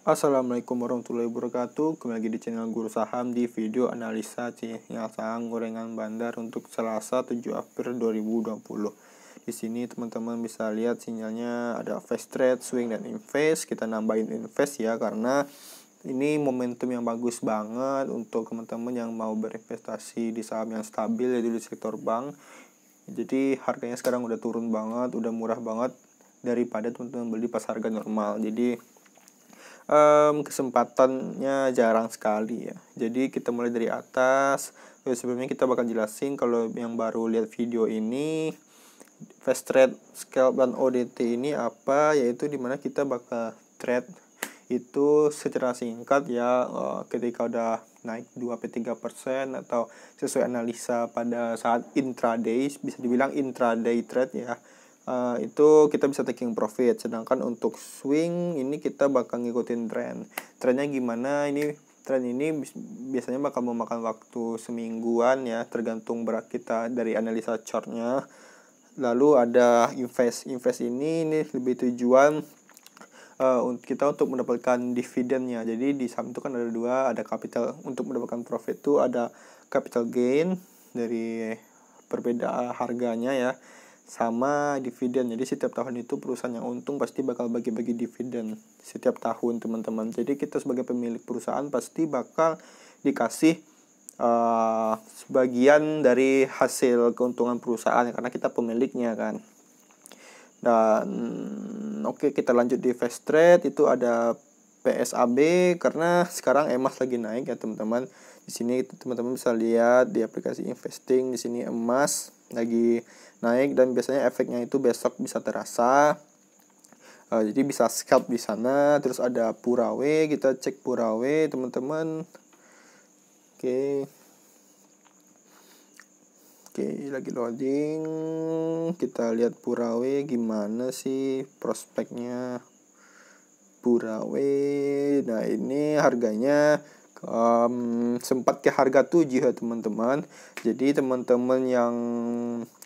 Assalamualaikum warahmatullahi wabarakatuh Kembali lagi di channel Guru Saham Di video analisa sinyal saham gorengan bandar Untuk Selasa 7 April 2020 di sini teman-teman bisa lihat sinyalnya ada fast trade, swing, dan invest Kita nambahin invest ya karena ini momentum yang bagus banget untuk teman-teman yang mau berinvestasi di saham yang stabil yaitu di sektor bank jadi harganya sekarang udah turun banget udah murah banget daripada teman-teman beli pas harga normal jadi um, kesempatannya jarang sekali ya. Jadi kita mulai dari atas. Ya, sebelumnya kita bakal jelasin kalau yang baru lihat video ini fast trade, scalp dan ODT ini apa yaitu dimana kita bakal trade itu secara singkat ya eh, ketika udah naik 2-3% atau sesuai analisa pada saat intraday bisa dibilang intraday trade ya Eh, itu kita bisa taking profit sedangkan untuk swing ini kita bakal ngikutin tren trennya gimana ini tren ini biasanya bakal memakan waktu semingguan ya tergantung berat kita dari analisa chartnya lalu ada invest invest ini ini lebih tujuan uh, kita untuk mendapatkan dividennya jadi di saham itu kan ada dua ada capital untuk mendapatkan profit itu ada capital gain dari perbedaan harganya ya sama dividen jadi setiap tahun itu perusahaan yang untung pasti bakal bagi-bagi dividen setiap tahun teman-teman jadi kita sebagai pemilik perusahaan pasti bakal dikasih uh, sebagian dari hasil keuntungan perusahaan karena kita pemiliknya kan dan oke okay, kita lanjut di fast trade itu ada PSAB karena sekarang emas lagi naik ya teman-teman di sini teman-teman bisa lihat di aplikasi investing di sini emas lagi naik dan biasanya efeknya itu besok bisa terasa uh, jadi bisa scalp di sana terus ada purawe kita cek purawe teman-teman oke okay. oke okay, lagi loading kita lihat purawe gimana sih prospeknya purawe nah ini harganya um, sempat ke harga 7 ya teman-teman jadi teman-teman yang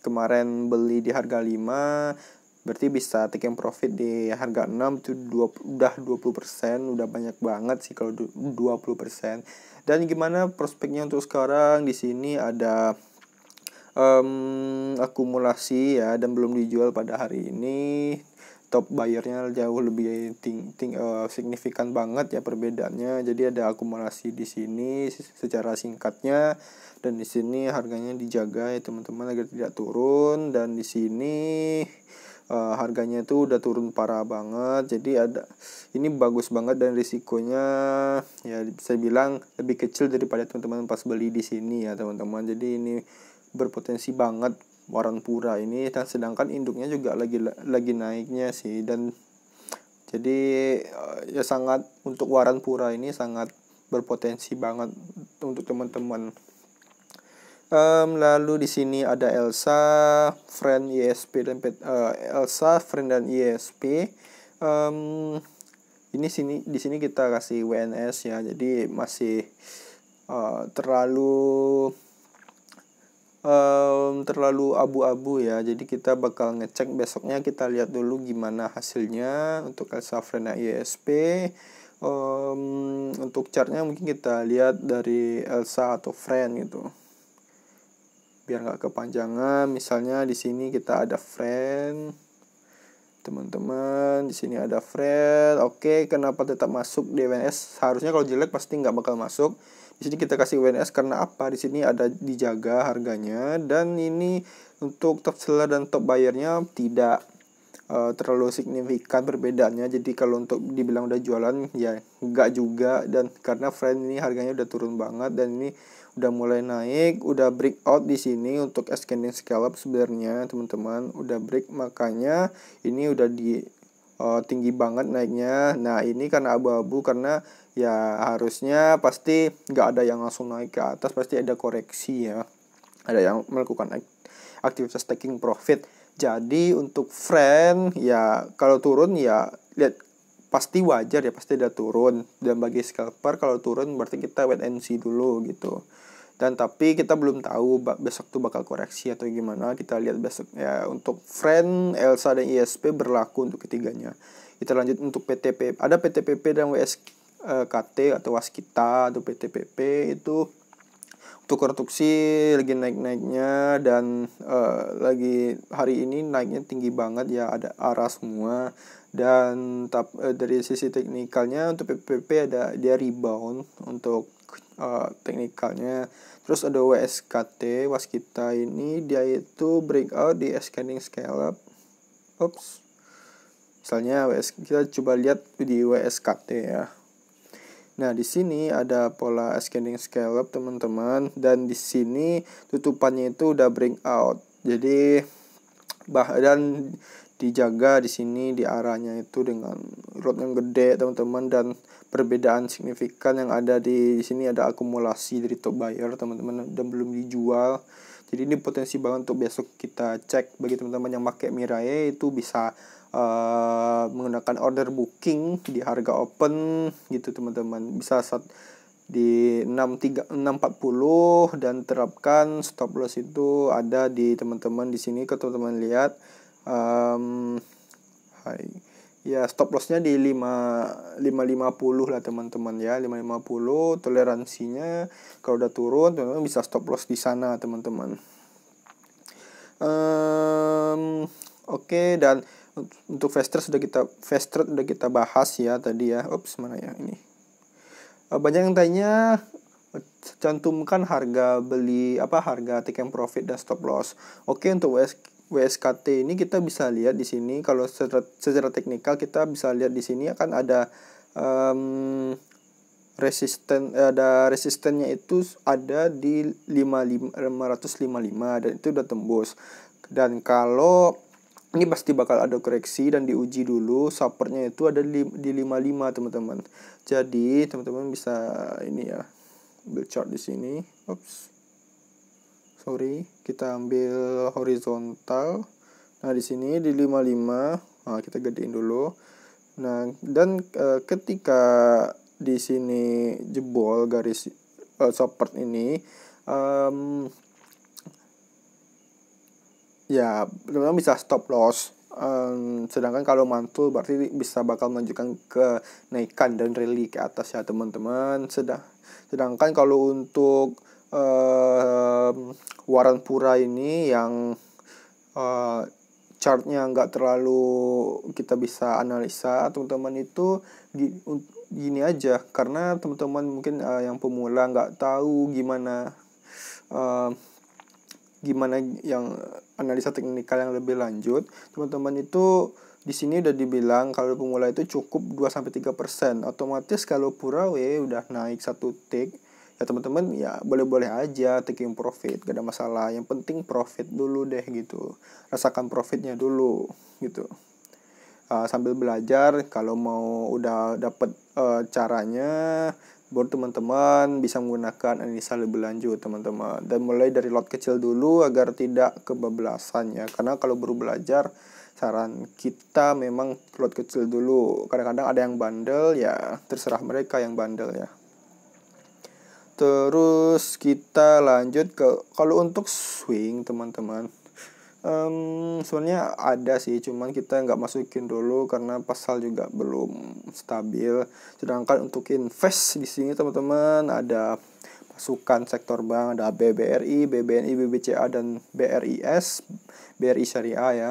kemarin beli di harga 5 berarti bisa taking profit di harga 6 itu dua udah 20% udah banyak banget sih kalau 20% dan gimana prospeknya untuk sekarang di sini ada um, akumulasi ya dan belum dijual pada hari ini top bayarnya jauh lebih ting, ting, uh, signifikan banget ya perbedaannya. Jadi ada akumulasi di sini secara singkatnya dan di sini harganya dijaga ya teman-teman agar tidak turun dan di sini uh, harganya itu udah turun parah banget. Jadi ada ini bagus banget dan risikonya ya saya bilang lebih kecil daripada teman-teman pas beli di sini ya teman-teman. Jadi ini berpotensi banget waran pura ini dan sedangkan induknya juga lagi lagi naiknya sih dan jadi eh, ya sangat untuk waran pura ini sangat berpotensi banget untuk teman-teman um, lalu di sini ada Elsa friend ISP e dan pet, uh, Elsa friend dan ISP e um, ini sini di sini kita kasih WNS ya jadi masih uh, terlalu um, terlalu abu-abu ya jadi kita bakal ngecek besoknya kita lihat dulu gimana hasilnya untuk Elsa ISP um, untuk chartnya mungkin kita lihat dari Elsa atau friend gitu biar nggak kepanjangan misalnya di sini kita ada friend teman-teman di sini ada friend oke kenapa tetap masuk DWS? harusnya kalau jelek pasti nggak bakal masuk di sini kita kasih WNS karena apa? Di sini ada dijaga harganya dan ini untuk top seller dan top buyernya tidak uh, terlalu signifikan perbedaannya. Jadi kalau untuk dibilang udah jualan ya enggak juga dan karena friend ini harganya udah turun banget dan ini udah mulai naik, udah break out di sini untuk ascending scallop sebenarnya teman-teman udah break makanya ini udah di uh, tinggi banget naiknya. Nah ini karena abu-abu karena ya harusnya pasti nggak ada yang langsung naik ke atas pasti ada koreksi ya. Ada yang melakukan aktivitas taking profit. Jadi untuk friend ya kalau turun ya lihat pasti wajar ya pasti ada turun dan bagi scalper kalau turun berarti kita wait and see dulu gitu dan tapi kita belum tahu besok tuh bakal koreksi atau gimana kita lihat besok ya untuk friend Elsa dan ISP berlaku untuk ketiganya kita lanjut untuk PTP ada PTPP dan WSKT eh, atau waskita atau PTPP itu untuk konstruksi lagi naik-naiknya dan uh, lagi hari ini naiknya tinggi banget ya ada arah semua dan tap, uh, dari sisi teknikalnya untuk PPP ada dia rebound untuk Eh, teknikalnya terus ada WSKT waskita ini dia itu breakout di scanning scale up Oops. misalnya WS kita coba lihat di WSKT ya Nah, di sini ada pola scanning scale up, teman-teman, dan di sini tutupannya itu udah breakout Jadi bah dan dijaga di sini di arahnya itu dengan rod yang gede teman-teman dan perbedaan signifikan yang ada di, di sini ada akumulasi dari top buyer teman-teman dan belum dijual jadi ini potensi banget untuk besok kita cek bagi teman-teman yang pakai Mirai itu bisa uh, menggunakan order booking di harga open gitu teman-teman bisa saat di 63 640 dan terapkan stop loss itu ada di teman-teman di sini ke teman-teman lihat um, hai ya stop lossnya di 5 550 lah teman-teman ya 550 toleransinya kalau udah turun teman-teman bisa stop loss di sana teman-teman um, oke okay, dan untuk faster sudah kita faster sudah kita bahas ya tadi ya Ups mana ya ini eh, banyak yang tanya cantumkan harga beli apa harga take profit dan stop loss oke okay, untuk WSKT ini kita bisa lihat di sini kalau secara, secara teknikal kita bisa lihat di sini akan ada um, resisten ada resistennya itu ada di 55, 555 dan itu udah tembus dan kalau ini pasti bakal ada koreksi dan diuji dulu supportnya itu ada di, di 55 teman-teman jadi teman-teman bisa ini ya build chart di sini oops sorry kita ambil horizontal nah di sini di 55 nah, kita gedein dulu nah dan e, ketika di sini jebol garis e, eh, support ini um, ya memang bisa stop loss um, sedangkan kalau mantul berarti bisa bakal menunjukkan kenaikan dan rally ke atas ya teman-teman sedang sedangkan kalau untuk uh, Waran Pura ini yang uh, chartnya nggak terlalu kita bisa analisa teman-teman itu gini aja karena teman-teman mungkin uh, yang pemula nggak tahu gimana uh, gimana yang analisa teknikal yang lebih lanjut teman-teman itu di sini udah dibilang kalau pemula itu cukup 2 sampai 3%. Otomatis kalau pura W udah naik satu tick ya teman-teman ya boleh-boleh aja taking profit gak ada masalah yang penting profit dulu deh gitu rasakan profitnya dulu gitu uh, sambil belajar kalau mau udah dapet uh, caranya buat teman-teman bisa menggunakan analisa lebih lanjut teman-teman dan mulai dari lot kecil dulu agar tidak kebablasan ya karena kalau baru belajar saran kita memang lot kecil dulu kadang-kadang ada yang bandel ya terserah mereka yang bandel ya Terus kita lanjut ke kalau untuk swing teman-teman. Um, sebenarnya ada sih, cuman kita nggak masukin dulu karena pasal juga belum stabil. Sedangkan untuk invest di sini teman-teman ada masukan sektor bank ada BBRI, BBNI, BBCA dan BRIS, BRI Syariah ya.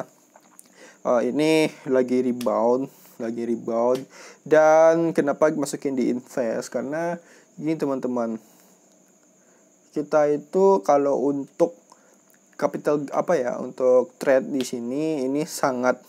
Uh, ini lagi rebound, lagi rebound dan kenapa masukin di invest karena ini teman-teman kita itu kalau untuk capital apa ya untuk trade di sini ini sangat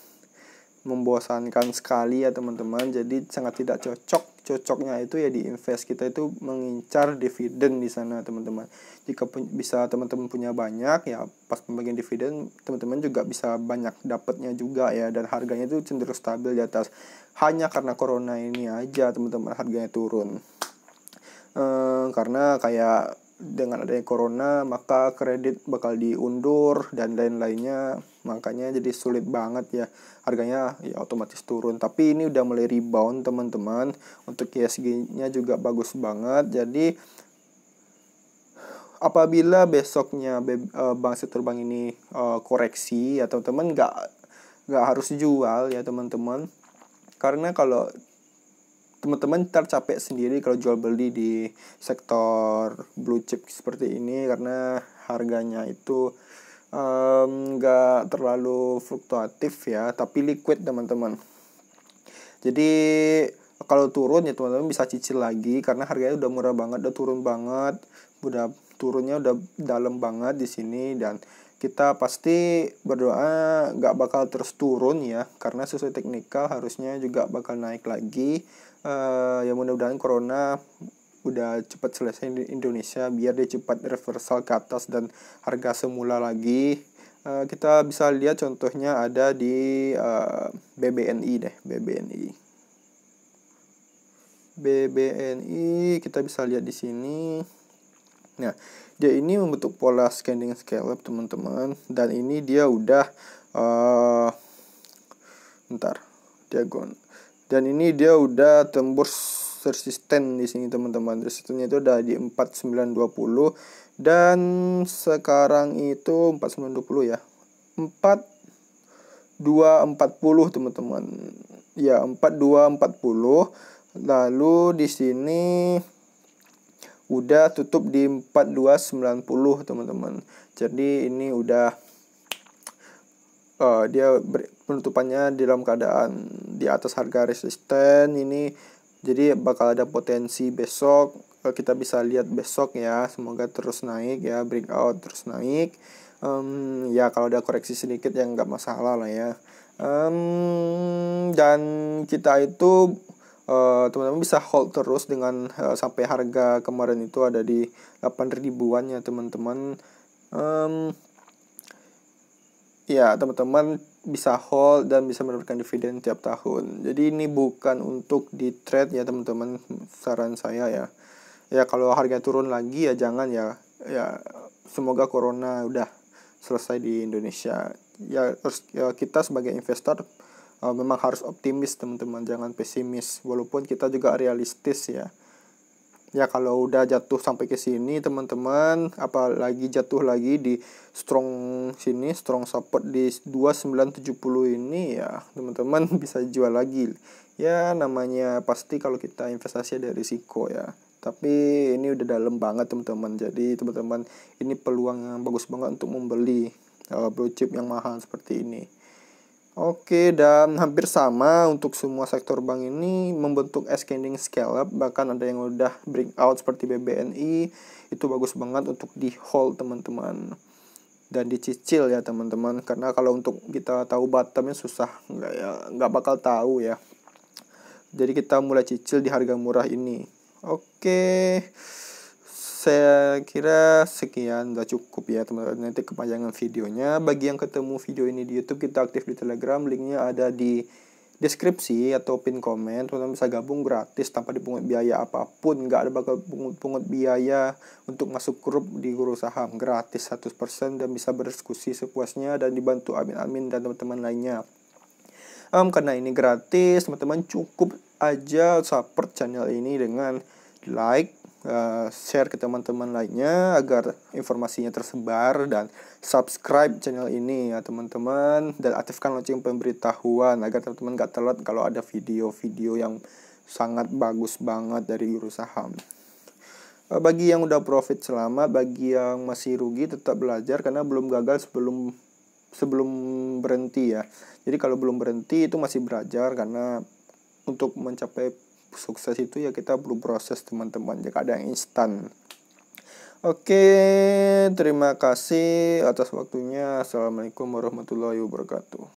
membosankan sekali ya teman-teman jadi sangat tidak cocok cocoknya itu ya di invest kita itu mengincar dividen di sana teman-teman jika pun, bisa teman-teman punya banyak ya pas pembagian dividen teman-teman juga bisa banyak dapatnya juga ya dan harganya itu cenderung stabil di atas hanya karena corona ini aja teman-teman harganya turun ehm, karena kayak dengan adanya corona maka kredit bakal diundur dan lain-lainnya makanya jadi sulit banget ya harganya ya otomatis turun tapi ini udah mulai rebound teman-teman untuk esg nya juga bagus banget jadi apabila besoknya eh, bank sektor bank ini eh, koreksi ya teman-teman nggak nggak harus jual ya teman-teman karena kalau teman-teman ntar sendiri kalau jual beli di sektor blue chip seperti ini karena harganya itu nggak um, terlalu fluktuatif ya tapi liquid teman-teman jadi kalau turun ya teman-teman bisa cicil lagi karena harganya udah murah banget udah turun banget udah turunnya udah dalam banget di sini dan kita pasti berdoa nggak bakal terus turun ya karena sesuai teknikal harusnya juga bakal naik lagi uh, ya mudah-mudahan corona udah cepat selesai di Indonesia biar dia cepat reversal ke atas dan harga semula lagi uh, kita bisa lihat contohnya ada di uh, eh, BBNI deh BBNI BBNI kita bisa lihat di sini nah dia ini membentuk pola scanning scale teman-teman dan ini dia udah uh, ntar diagonal dan ini dia udah tembus resisten di sini teman-teman resistennya itu udah di 4920 dan sekarang itu 4920 ya 4240 teman-teman ya 4240 lalu di sini udah tutup di 4290 teman-teman jadi ini udah uh, dia ber, penutupannya dalam keadaan di atas harga resisten ini jadi bakal ada potensi besok uh, kita bisa lihat besok ya semoga terus naik ya breakout terus naik um, ya kalau ada koreksi sedikit ya nggak masalah lah ya um, dan kita itu eh, teman-teman uh, teman bisa hold terus dengan uh, sampai harga kemarin itu ada di 8 ribuan ya teman-teman um, ya teman-teman bisa hold dan bisa mendapatkan dividen tiap tahun. Jadi ini bukan untuk di trade ya teman-teman saran saya ya. Ya kalau harga turun lagi ya jangan ya. Ya semoga corona udah selesai di Indonesia. Ya terus ya, kita sebagai investor uh, memang harus optimis teman-teman, jangan pesimis walaupun kita juga realistis ya ya kalau udah jatuh sampai ke sini teman-teman apalagi jatuh lagi di strong sini strong support di 2970 ini ya teman-teman bisa jual lagi ya namanya pasti kalau kita investasi ada risiko ya tapi ini udah dalam banget teman-teman jadi teman-teman ini peluang yang bagus banget untuk membeli uh, blue chip yang mahal seperti ini Oke, dan hampir sama untuk semua sektor bank ini membentuk ascending scale up, bahkan ada yang udah break out seperti BBNI, itu bagus banget untuk di hold teman-teman. Dan dicicil ya teman-teman, karena kalau untuk kita tahu bottomnya susah, nggak ya, nggak bakal tahu ya. Jadi kita mulai cicil di harga murah ini. Oke saya kira sekian udah cukup ya teman-teman nanti kepanjangan videonya bagi yang ketemu video ini di YouTube kita aktif di Telegram linknya ada di deskripsi atau pin komen teman-teman bisa gabung gratis tanpa dipungut biaya apapun nggak ada bakal pungut-pungut biaya untuk masuk grup di guru saham gratis 100% dan bisa berdiskusi sepuasnya dan dibantu admin-admin dan teman-teman lainnya um, karena ini gratis teman-teman cukup aja support channel ini dengan like uh, share ke teman-teman lainnya agar informasinya tersebar dan subscribe channel ini ya teman-teman dan aktifkan lonceng pemberitahuan agar teman-teman gak telat kalau ada video-video yang sangat bagus banget dari guru saham. Eh, bagi yang udah profit selamat, bagi yang masih rugi tetap belajar karena belum gagal sebelum sebelum berhenti ya. Jadi kalau belum berhenti itu masih belajar karena untuk mencapai sukses itu ya kita perlu proses teman-teman jika ada yang instan Oke, terima kasih atas waktunya. Assalamualaikum warahmatullahi wabarakatuh.